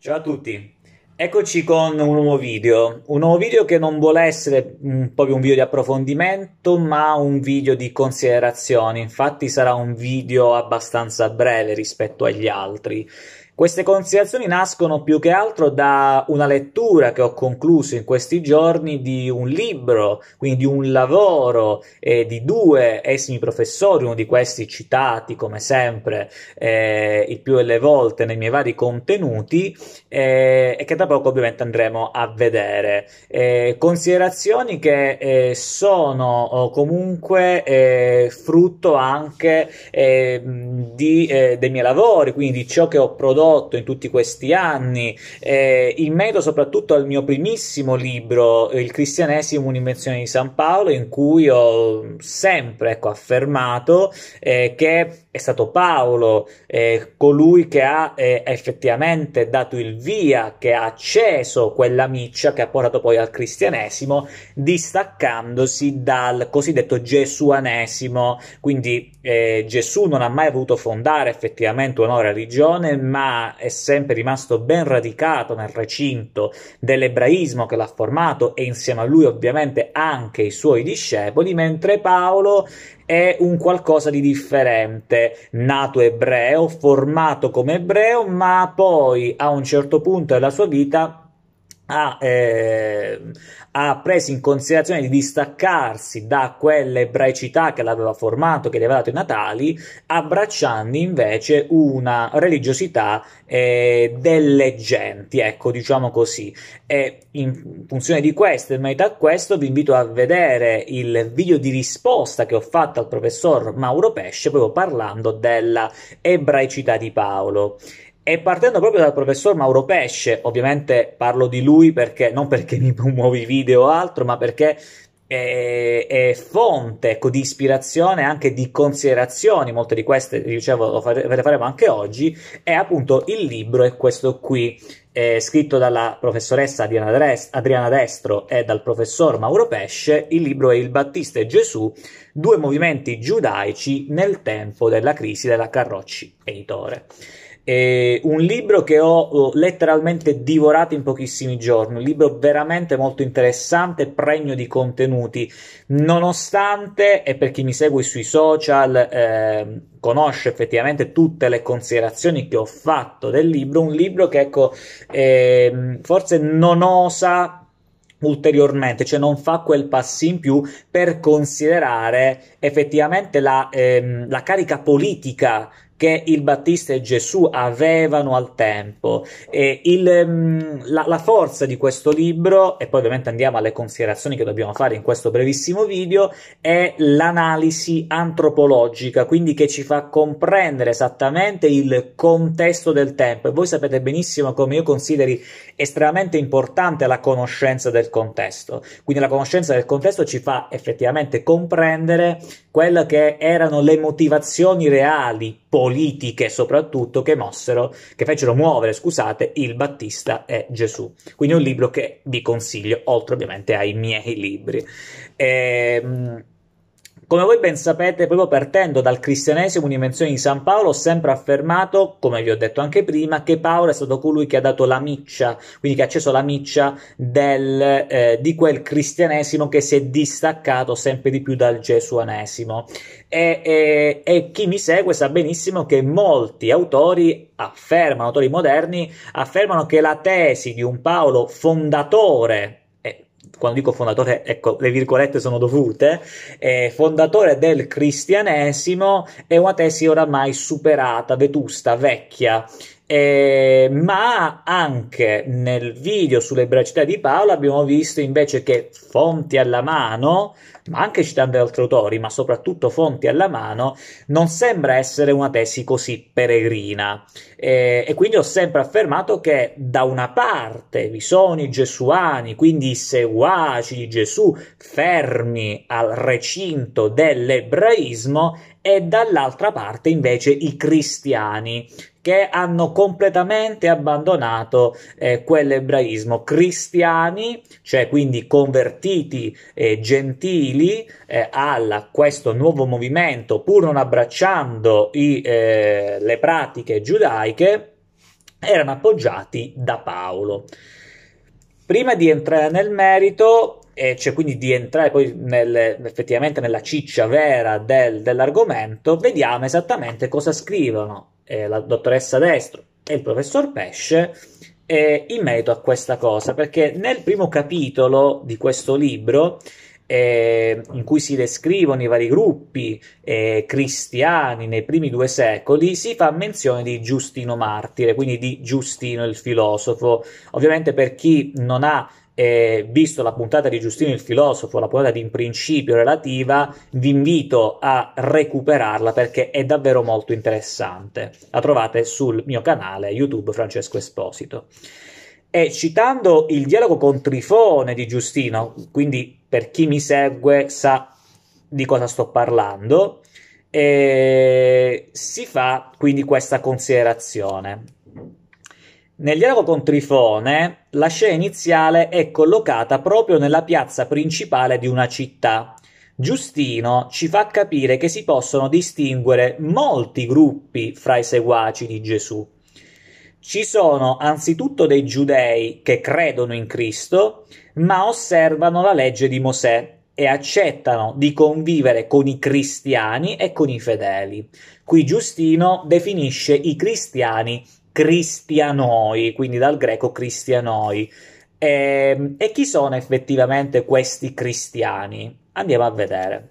Ciao a tutti, eccoci con un nuovo video, un nuovo video che non vuole essere mh, mm, proprio un video di approfondimento ma un video di considerazioni, infatti sarà un video abbastanza breve rispetto agli altri queste considerazioni nascono più che altro da una lettura che ho concluso in questi giorni di un libro, quindi un lavoro eh, di due esimi professori, uno di questi citati come sempre eh, il più delle volte nei miei vari contenuti eh, e che da poco ovviamente andremo a vedere. Eh, considerazioni che eh, sono comunque eh, frutto anche di, dei miei lavori, quindi di ciò che ho prodotto prodotto in tutti questi anni, eh, in merito soprattutto al mio primissimo libro, Il cristianesimo, un'invenzione di San Paolo, in cui ho sempre ecco, affermato eh, che è stato Paolo eh, colui che ha eh, effettivamente dato il via, che ha acceso quella miccia che ha portato poi al cristianesimo, distaccandosi dal cosiddetto gesuanesimo, quindi eh, Gesù non ha mai voluto fondare effettivamente una religione, ma è sempre rimasto ben radicato nel recinto dell'ebraismo che l'ha formato e insieme a lui ovviamente anche i suoi discepoli, mentre Paolo è un qualcosa di differente, nato ebreo, formato come ebreo, ma poi a un certo punto della sua vita ha, eh, ha, preso in considerazione di distaccarsi da quell'ebraicità che l'aveva formato, che gli aveva dato i natali, abbracciando invece una religiosità eh, delle genti, ecco, diciamo così. E in funzione di questo, in merito a questo, vi invito a vedere il video di risposta che ho fatto al professor Mauro Pesce, proprio parlando della ebraicità di Paolo. E partendo proprio dal professor Mauro Pesce, ovviamente parlo di lui perché non perché mi promuovi video o altro, ma perché è, è fonte ecco, di ispirazione e anche di considerazioni, molte di queste dicevo, ve le faremo anche oggi, è appunto il libro, è questo qui, eh, scritto dalla professoressa Adriana, Destro e dal professor Mauro Pesce, il libro è Il Battista e Gesù, due movimenti giudaici nel tempo della crisi della Carrocci editore. È un libro che ho letteralmente divorato in pochissimi giorni, un libro veramente molto interessante, pregno di contenuti, nonostante, e per chi mi segue sui social eh, conosce effettivamente tutte le considerazioni che ho fatto del libro, un libro che ecco, eh, forse non osa ulteriormente, cioè non fa quel passo in più per considerare effettivamente la, ehm, la carica politica che il Battista e Gesù avevano al tempo. Il, mm, la, la, forza di questo libro, e poi ovviamente andiamo alle considerazioni che dobbiamo fare in questo brevissimo video, è l'analisi antropologica, quindi che ci fa comprendere esattamente il contesto del tempo. E voi sapete benissimo come io consideri estremamente importante la conoscenza del contesto. Quindi la conoscenza del contesto ci fa effettivamente comprendere quelle che erano le motivazioni reali politiche soprattutto che mossero, che fecero muovere, scusate, il Battista e Gesù. Quindi è un libro che vi consiglio, oltre ovviamente ai miei libri. Ehm come voi ben sapete, proprio partendo dal cristianesimo un'invenzione di San Paolo, ho sempre affermato, come vi ho detto anche prima, che Paolo è stato colui che ha dato la miccia, quindi che ha acceso la miccia del, eh, di quel cristianesimo che si è distaccato sempre di più dal gesuanesimo. E, e, e chi mi segue sa benissimo che molti autori affermano, autori moderni, affermano che la tesi di un Paolo fondatore quando dico fondatore, ecco, le virgolette sono dovute, eh, fondatore del cristianesimo, è una tesi oramai superata, vetusta, vecchia, eh, ma anche nel video sull'ebraicità di Paolo abbiamo visto invece che fonti alla mano, ma anche citando altri autori, ma soprattutto fonti alla mano, non sembra essere una tesi così peregrina. Eh, e quindi ho sempre affermato che da una parte vi sono i gesuani, quindi i seguaci di Gesù, fermi al recinto dell'ebraismo, e dall'altra parte invece i cristiani che hanno completamente abbandonato eh, quell'ebraismo. Cristiani, cioè quindi convertiti eh, gentili eh, a questo nuovo movimento, pur non abbracciando i, eh, le pratiche giudaiche, erano appoggiati da Paolo. Prima di entrare nel merito, e cioè quindi di entrare poi nel, effettivamente nella ciccia vera del, dell'argomento, vediamo esattamente cosa scrivono eh, la dottoressa Destro e il professor Pesce eh, in merito a questa cosa, perché nel primo capitolo di questo libro eh, in cui si descrivono i vari gruppi eh, cristiani nei primi due secoli, si fa menzione di Giustino Martire, quindi di Giustino il filosofo. Ovviamente per chi non ha eh, visto la puntata di Giustino il filosofo, la puntata di in principio relativa, vi invito a recuperarla perché è davvero molto interessante. La trovate sul mio canale YouTube Francesco Esposito. E citando il dialogo con Trifone di Giustino, quindi per chi mi segue sa di cosa sto parlando, eh, si fa quindi questa considerazione. Nel dialogo con Trifone, la scena iniziale è collocata proprio nella piazza principale di una città. Giustino ci fa capire che si possono distinguere molti gruppi fra i seguaci di Gesù. Ci sono anzitutto dei giudei che credono in Cristo, ma osservano la legge di Mosè e accettano di convivere con i cristiani e con i fedeli. Qui Giustino definisce i cristiani cristianoi, quindi dal greco cristianoi. E, ehm, e chi sono effettivamente questi cristiani? Andiamo a vedere.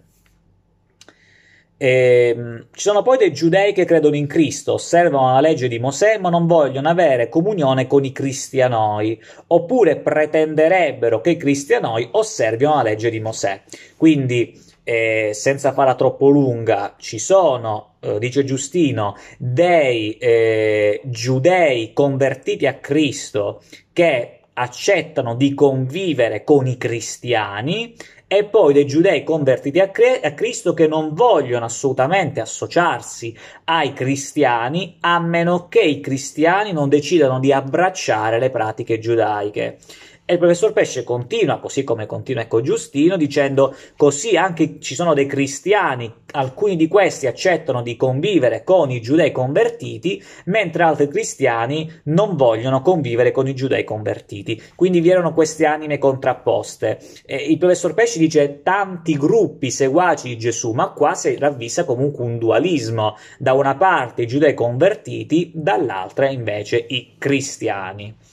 E, ehm, ci sono poi dei giudei che credono in Cristo, osservano la legge di Mosè, ma non vogliono avere comunione con i cristianoi, oppure pretenderebbero che i cristianoi osservino la legge di Mosè. Quindi eh, senza farla troppo lunga, ci sono, eh, dice Giustino, dei eh, giudei convertiti a Cristo che accettano di convivere con i cristiani e poi dei giudei convertiti a, cre- a Cristo che non vogliono assolutamente associarsi ai cristiani a meno che i cristiani non decidano di abbracciare le pratiche giudaiche. E il professor Pesce continua, così come continua ecco Giustino, dicendo così anche ci sono dei cristiani, alcuni di questi accettano di convivere con i giudei convertiti, mentre altri cristiani non vogliono convivere con i giudei convertiti. Quindi vi erano queste anime contrapposte. E il professor Pesce dice tanti gruppi seguaci di Gesù, ma qua si ravvisa comunque un dualismo, da una parte i giudei convertiti, dall'altra invece i cristiani.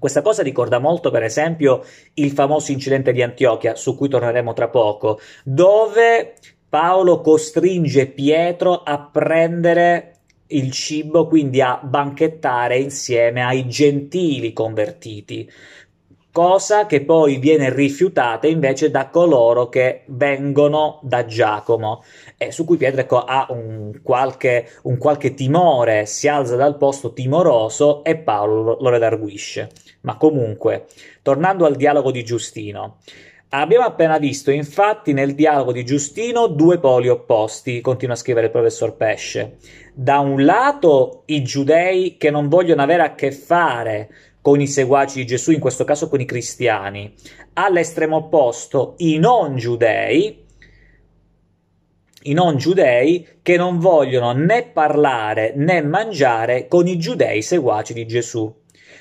Questa cosa ricorda molto, per esempio, il famoso incidente di Antiochia, su cui torneremo tra poco, dove Paolo costringe Pietro a prendere il cibo, quindi a banchettare insieme ai gentili convertiti cosa che poi viene rifiutata invece da coloro che vengono da Giacomo, e su cui Pietro ecco, ha un qualche, un qualche, timore, si alza dal posto timoroso e Paolo lo redarguisce. Ma comunque, tornando al dialogo di Giustino. Abbiamo appena visto infatti nel dialogo di Giustino due poli opposti, continua a scrivere il professor Pesce. Da un lato i giudei che non vogliono avere a che fare con i seguaci di Gesù, in questo caso con i cristiani, all'estremo opposto i non giudei, i non giudei che non vogliono né parlare né mangiare con i giudei seguaci di Gesù.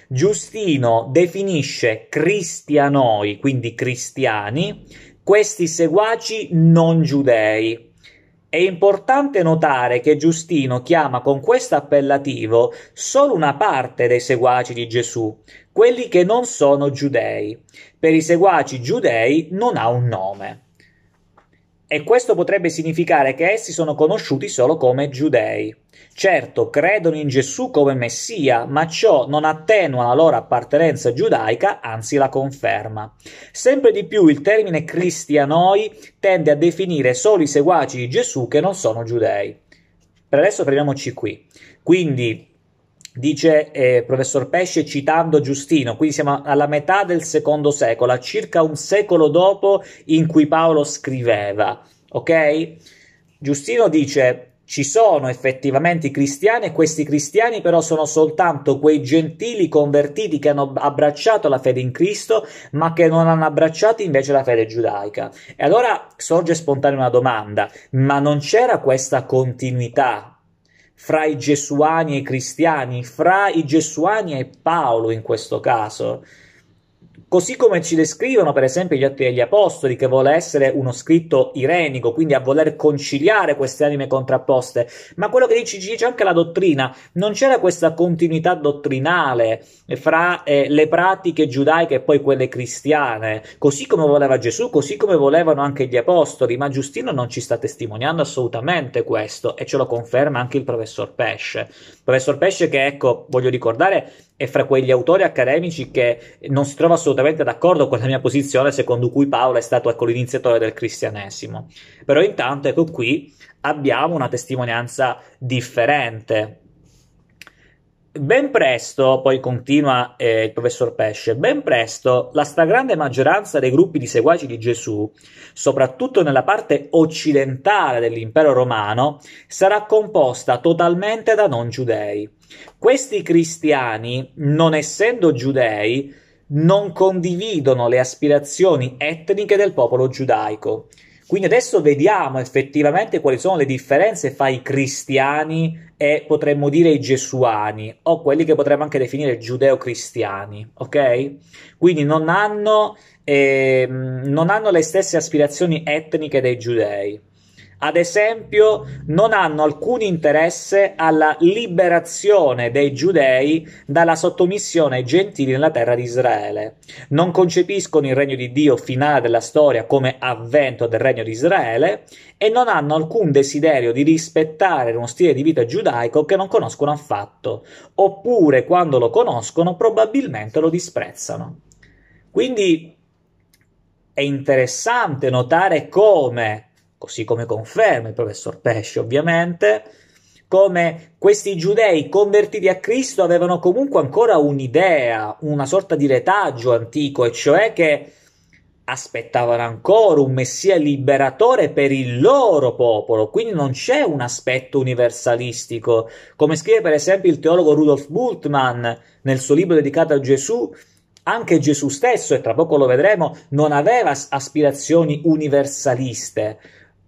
Giustino definisce cristianoi, quindi cristiani, questi seguaci non giudei è importante notare che Giustino chiama con questo appellativo solo una parte dei seguaci di Gesù, quelli che non sono giudei. Per i seguaci giudei non ha un nome e questo potrebbe significare che essi sono conosciuti solo come giudei. Certo, credono in Gesù come Messia, ma ciò non attenua la loro appartenenza giudaica, anzi la conferma. Sempre di più il termine cristianoi tende a definire solo i seguaci di Gesù che non sono giudei. Per adesso fermiamoci qui. Quindi dice eh, professor Pesce citando Giustino, quindi siamo alla metà del secondo secolo, a circa un secolo dopo in cui Paolo scriveva, ok? Giustino dice ci sono effettivamente i cristiani e questi cristiani però sono soltanto quei gentili convertiti che hanno abbracciato la fede in Cristo ma che non hanno abbracciato invece la fede giudaica. E allora sorge spontanea una domanda, ma non c'era questa continuità fra i gesuani e i cristiani, fra i gesuani e Paolo in questo caso. Così come ci descrivono, per esempio, gli Atti degli Apostoli, che vuole essere uno scritto irenico, quindi a voler conciliare queste anime contrapposte. Ma quello che ci dice anche la dottrina, non c'era questa continuità dottrinale fra eh, le pratiche giudaiche e poi quelle cristiane, così come voleva Gesù, così come volevano anche gli Apostoli. Ma Giustino non ci sta testimoniando assolutamente questo, e ce lo conferma anche il professor Pesce. Professor Pesce, che ecco, voglio ricordare, è fra quegli autori accademici che non si trova assolutamente d'accordo con la mia posizione secondo cui Paolo è stato ecco, l'iniziatore del cristianesimo. Però intanto, ecco qui, abbiamo una testimonianza differente ben presto, poi continua eh, il professor Pesce, ben presto la stragrande maggioranza dei gruppi di seguaci di Gesù, soprattutto nella parte occidentale dell'impero romano, sarà composta totalmente da non giudei. Questi cristiani, non essendo giudei, non condividono le aspirazioni etniche del popolo giudaico quindi adesso vediamo effettivamente quali sono le differenze fra i cristiani e potremmo dire i gesuani o quelli che potremmo anche definire giudeo-cristiani, ok? Quindi non hanno, eh, non hanno le stesse aspirazioni etniche dei giudei ad esempio, non hanno alcun interesse alla liberazione dei giudei dalla sottomissione ai gentili nella terra di Israele. Non concepiscono il regno di Dio finale della storia come avvento del regno di Israele e non hanno alcun desiderio di rispettare uno stile di vita giudaico che non conoscono affatto, oppure quando lo conoscono probabilmente lo disprezzano. Quindi è interessante notare come così come conferma il professor Pesce ovviamente, come questi giudei convertiti a Cristo avevano comunque ancora un'idea, una sorta di retaggio antico, e cioè che aspettavano ancora un messia liberatore per il loro popolo, quindi non c'è un aspetto universalistico, come scrive per esempio il teologo Rudolf Bultmann nel suo libro dedicato a Gesù, anche Gesù stesso, e tra poco lo vedremo, non aveva aspirazioni universaliste,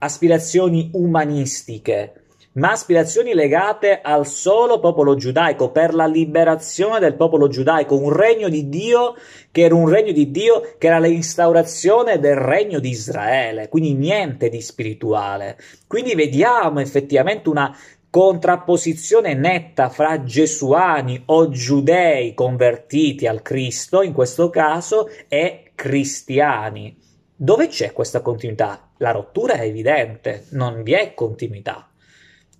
aspirazioni umanistiche, ma aspirazioni legate al solo popolo giudaico, per la liberazione del popolo giudaico, un regno di Dio che era un regno di Dio che era l'instaurazione del regno di Israele, quindi niente di spirituale. Quindi vediamo effettivamente una contrapposizione netta fra gesuani o giudei convertiti al Cristo, in questo caso, e cristiani. Dove c'è questa continuità? La rottura è evidente, non vi è continuità.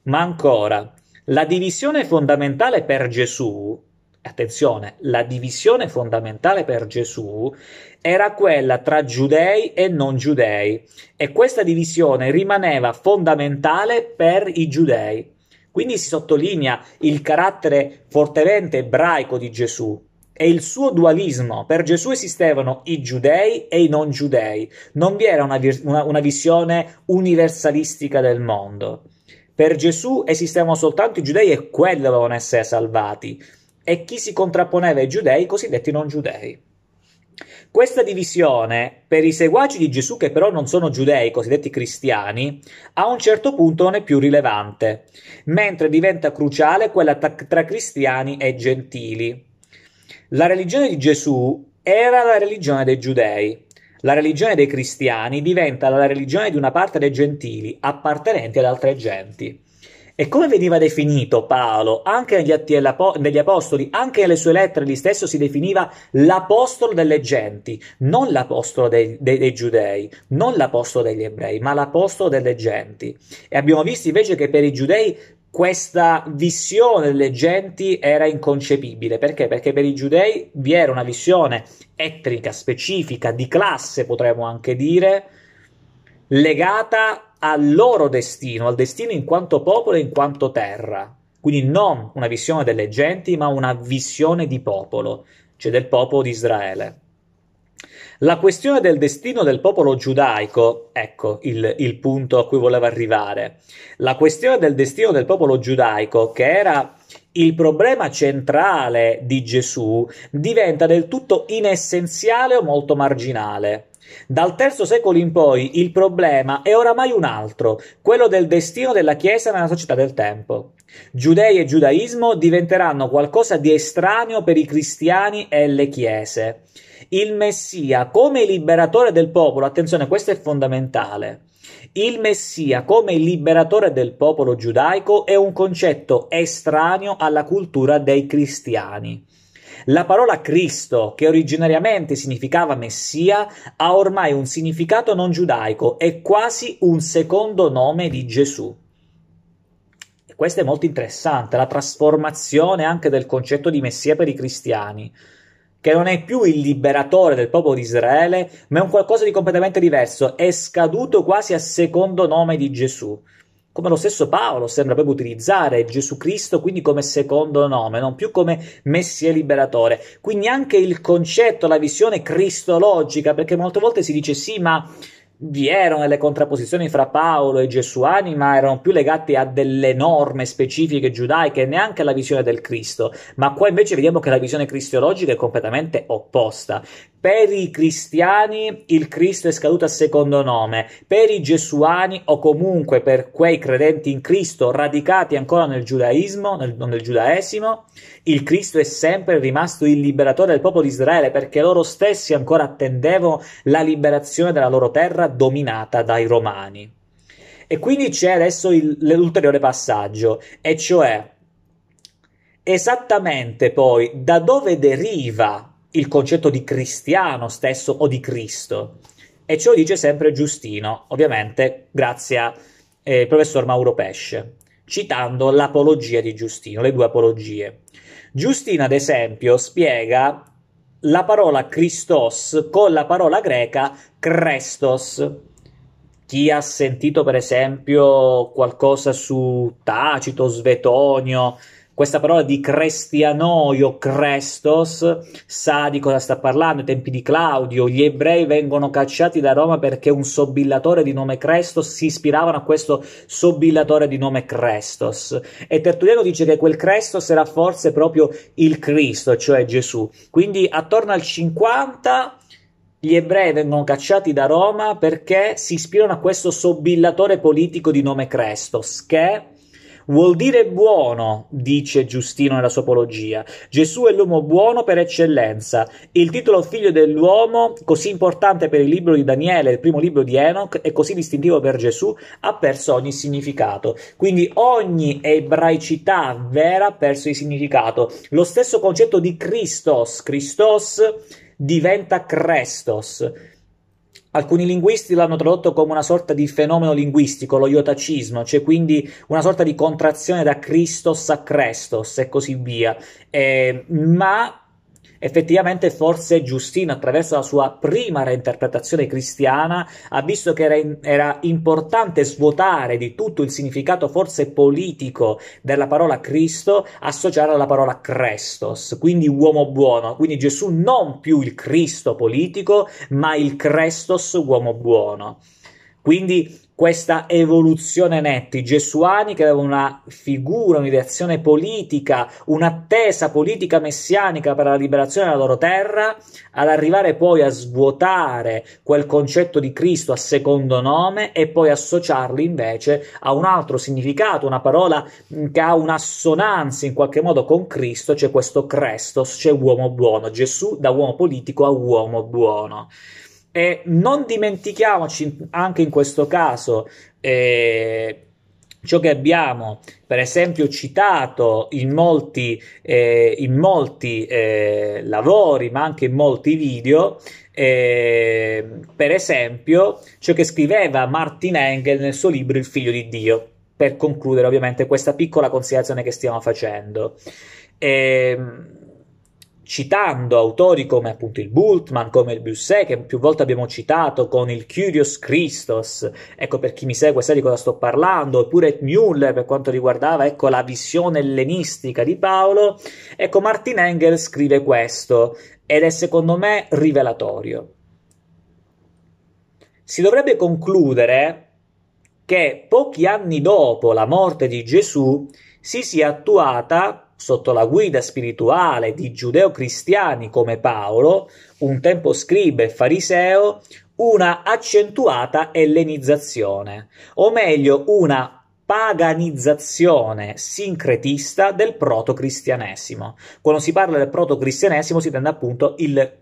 Ma ancora, la divisione fondamentale per Gesù, attenzione, la divisione fondamentale per Gesù era quella tra giudei e non giudei e questa divisione rimaneva fondamentale per i giudei. Quindi si sottolinea il carattere fortemente ebraico di Gesù, e il suo dualismo. Per Gesù esistevano i giudei e i non giudei, non vi era una, una, una visione universalistica del mondo. Per Gesù esistevano soltanto i giudei e quelli dovevano essere salvati, e chi si contrapponeva ai giudei, i cosiddetti non giudei. Questa divisione per i seguaci di Gesù, che però non sono giudei, cosiddetti cristiani, a un certo punto non è più rilevante, mentre diventa cruciale quella tra cristiani e gentili. La religione di Gesù era la religione dei giudei. La religione dei cristiani diventa la religione di una parte dei gentili appartenenti ad altre genti. E come veniva definito Paolo, anche negli Atti degli Apostoli, anche nelle sue lettere, lui stesso si definiva l'apostolo delle genti, non l'apostolo dei, dei, dei giudei, non l'apostolo degli ebrei, ma l'apostolo delle genti. E abbiamo visto invece che per i giudei questa visione delle genti era inconcepibile. Perché? Perché per i giudei vi era una visione etnica, specifica, di classe, potremmo anche dire, legata al loro destino, al destino in quanto popolo e in quanto terra. Quindi non una visione delle genti, ma una visione di popolo, cioè del popolo di Israele. La questione del destino del popolo giudaico, ecco il, il punto a cui volevo arrivare. La questione del destino del popolo giudaico, che era il problema centrale di Gesù, diventa del tutto inessenziale o molto marginale. Dal III secolo in poi il problema è oramai un altro, quello del destino della Chiesa nella società del tempo. Giudei e giudaismo diventeranno qualcosa di estraneo per i cristiani e le chiese. Il Messia come liberatore del popolo, attenzione, questo è fondamentale. Il Messia come liberatore del popolo giudaico è un concetto estraneo alla cultura dei cristiani. La parola Cristo, che originariamente significava Messia, ha ormai un significato non giudaico, è quasi un secondo nome di Gesù. E questo è molto interessante, la trasformazione anche del concetto di Messia per i cristiani che non è più il liberatore del popolo di Israele, ma è un qualcosa di completamente diverso, è scaduto quasi a secondo nome di Gesù come lo stesso Paolo sembra proprio utilizzare Gesù Cristo quindi come secondo nome, non più come Messia liberatore. Quindi anche il concetto, la visione cristologica, perché molte volte si dice sì, ma vi erano delle contrapposizioni fra Paolo e Gesuani, ma erano più legate a delle norme specifiche giudaiche, neanche alla visione del Cristo. Ma qua invece vediamo che la visione cristologica è completamente opposta. Per i cristiani il Cristo è scaduto a secondo nome, per i gesuani o comunque per quei credenti in Cristo radicati ancora nel giudaismo, nel, nel giudaesimo, il Cristo è sempre rimasto il liberatore del popolo di Israele perché loro stessi ancora attendevano la liberazione della loro terra dominata dai romani. E quindi c'è adesso il, l'ulteriore passaggio, e cioè esattamente poi da dove deriva il concetto di cristiano stesso o di Cristo. E ce lo dice sempre Giustino, ovviamente grazie al eh, professor Mauro Pesce, citando l'apologia di Giustino, le due apologie. Giustino, ad esempio, spiega la parola Christos con la parola greca Crestos. Chi ha sentito, per esempio, qualcosa su Tacito, Svetonio, questa parola di cristianoio, Crestos, sa di cosa sta parlando. Ai tempi di Claudio, gli ebrei vengono cacciati da Roma perché un sobillatore di nome Crestos si ispiravano a questo sobillatore di nome Crestos. E Tertulliano dice che quel Crestos era forse proprio il Cristo, cioè Gesù. Quindi attorno al 50 gli ebrei vengono cacciati da Roma perché si ispirano a questo sobillatore politico di nome Crestos, che Vuol dire buono, dice Giustino nella sua apologia. Gesù è l'uomo buono per eccellenza. Il titolo figlio dell'uomo, così importante per il libro di Daniele, il primo libro di Enoch, e così distintivo per Gesù, ha perso ogni significato. Quindi ogni ebraicità vera ha perso il significato. Lo stesso concetto di Christos, Christos diventa Crestos Alcuni linguisti l'hanno tradotto come una sorta di fenomeno linguistico, lo iotacismo, cioè quindi una sorta di contrazione da Christos a Crestos e così via. Eh, ma Effettivamente forse Giustino attraverso la sua prima reinterpretazione cristiana ha visto che era, in, era importante svuotare di tutto il significato forse politico della parola Cristo, associare alla parola Crestos, quindi uomo buono, quindi Gesù non più il Cristo politico, ma il Crestos uomo buono. Quindi questa evoluzione netta. I gesuani che avevano una figura, un'ideazione politica, un'attesa politica messianica per la liberazione della loro terra, ad arrivare poi a svuotare quel concetto di Cristo a secondo nome e poi associarli invece a un altro significato, una parola mm, che ha un'assonanza in qualche modo con Cristo, c'è cioè questo Crestos, cioè uomo buono, Gesù da uomo politico a uomo buono. E non dimentichiamoci anche in questo caso eh, ciò che abbiamo, per esempio, citato in molti, eh, in molti eh, lavori, ma anche in molti video. Eh, per esempio, ciò che scriveva Martin Engel nel suo libro Il figlio di Dio, per concludere ovviamente questa piccola considerazione che stiamo facendo. Eh, citando autori come appunto il Bultmann, come il Busset, che più volte abbiamo citato, con il Curious Christos, ecco per chi mi segue sa di cosa sto parlando, oppure Müller per quanto riguardava ecco, la visione ellenistica di Paolo, ecco Martin Engel scrive questo ed è secondo me rivelatorio. Si dovrebbe concludere che pochi anni dopo la morte di Gesù si sia attuata sotto la guida spirituale di giudeo-cristiani come Paolo, un tempo scribe e fariseo, una accentuata ellenizzazione, o meglio una paganizzazione sincretista del proto-cristianesimo. Quando si parla del proto-cristianesimo si tende appunto il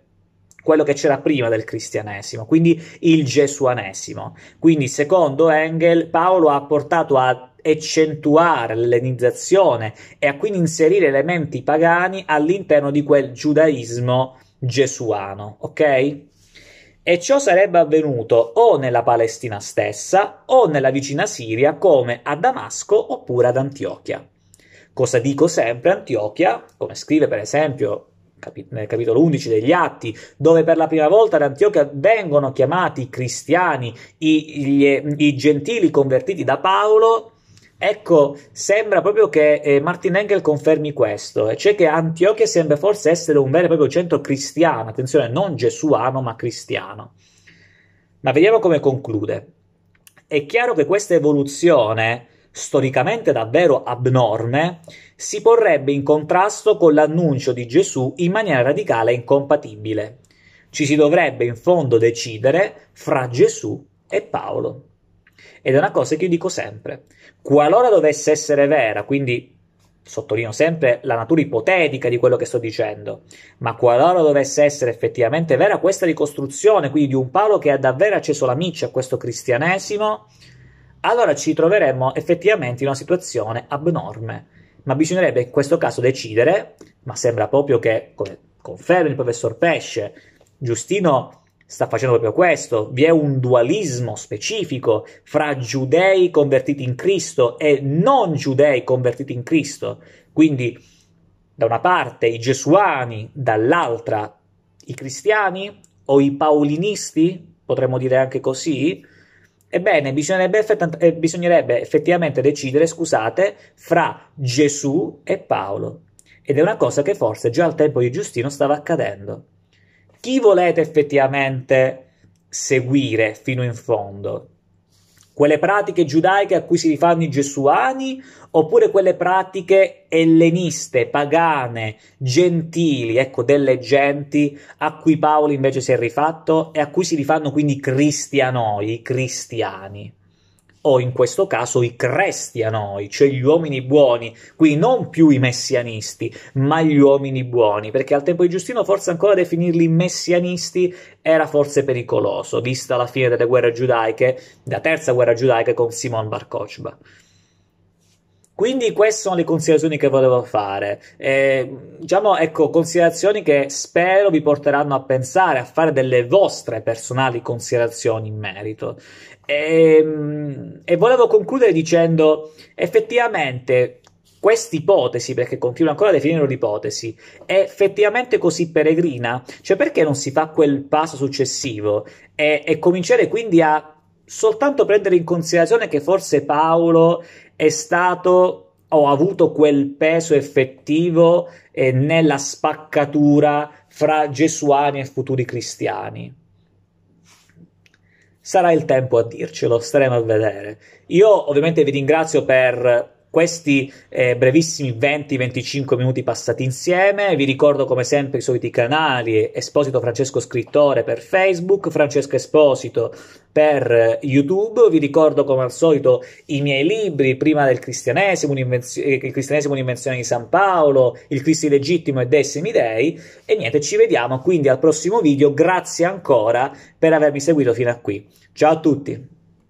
quello che c'era prima del cristianesimo, quindi il gesuanesimo. Quindi, secondo Engel, Paolo ha portato a accentuare l'ellenizzazione e a quindi inserire elementi pagani all'interno di quel giudaismo gesuano, ok? E ciò sarebbe avvenuto o nella Palestina stessa o nella vicina Siria come a Damasco oppure ad Antiochia. Cosa dico sempre? Antiochia, come scrive per esempio nel capitolo 11 degli Atti, dove per la prima volta ad Antiochia vengono chiamati cristiani i, gli, i gentili convertiti da Paolo, Ecco, sembra proprio che eh, Martin Engel confermi questo, cioè che Antiochia sembra forse essere un vero e proprio centro cristiano, attenzione, non gesuano, ma cristiano. Ma vediamo come conclude. È chiaro che questa evoluzione, storicamente davvero abnorme, si porrebbe in contrasto con l'annuncio di Gesù in maniera radicale e incompatibile. Ci si dovrebbe in fondo decidere fra Gesù e Paolo. Ed è una cosa che io dico sempre. Qualora dovesse essere vera, quindi sottolineo sempre la natura ipotetica di quello che sto dicendo, ma qualora dovesse essere effettivamente vera questa ricostruzione, quindi di un Paolo che ha davvero acceso la miccia a questo cristianesimo, allora ci troveremmo effettivamente in una situazione abnorme. Ma bisognerebbe in questo caso decidere, ma sembra proprio che, come conferma il professor Pesce, Giustino sta facendo proprio questo. Vi è un dualismo specifico fra giudei convertiti in Cristo e non giudei convertiti in Cristo. Quindi, da una parte i gesuani, dall'altra i cristiani o i paulinisti, potremmo dire anche così. Ebbene, bisognerebbe, effett- eh, bisognerebbe effettivamente decidere, scusate, fra Gesù e Paolo. Ed è una cosa che forse già al tempo di Giustino stava accadendo chi volete effettivamente seguire fino in fondo? Quelle pratiche giudaiche a cui si rifanno i gesuani oppure quelle pratiche elleniste, pagane, gentili, ecco, delle genti a cui Paolo invece si è rifatto e a cui si rifanno quindi cristianoi, i cristiani o in questo caso i cristianoi, cioè gli uomini buoni, qui non più i messianisti, ma gli uomini buoni, perché al tempo di Giustino forse ancora definirli messianisti era forse pericoloso, vista la fine delle guerre giudaiche, la terza guerra giudaica con Simon Bar Kochba. Quindi queste sono le considerazioni che volevo fare. Eh, diciamo, ecco, considerazioni che spero vi porteranno a pensare, a fare delle vostre personali considerazioni in merito. E, ehm, e volevo concludere dicendo, effettivamente, questa ipotesi, perché continuo ancora a definirlo l'ipotesi, è effettivamente così peregrina? Cioè, perché non si fa quel passo successivo e, e cominciare quindi a soltanto prendere in considerazione che forse Paolo è stato o ha avuto quel peso effettivo eh, nella spaccatura fra gesuani e futuri cristiani. Sarà il tempo a dircelo, staremo a vedere. Io ovviamente vi ringrazio per questi eh, brevissimi 20-25 minuti passati insieme. Vi ricordo come sempre i soliti canali Esposito Francesco Scrittore per Facebook, Francesco Esposito per eh, YouTube. Vi ricordo come al solito i miei libri, prima del Cristianesimo, eh, il Cristianesimo un'invenzione di San Paolo, il Cristo legittimo e dei semidei. E niente, ci vediamo quindi al prossimo video. Grazie ancora per avermi seguito fino a qui. Ciao a tutti!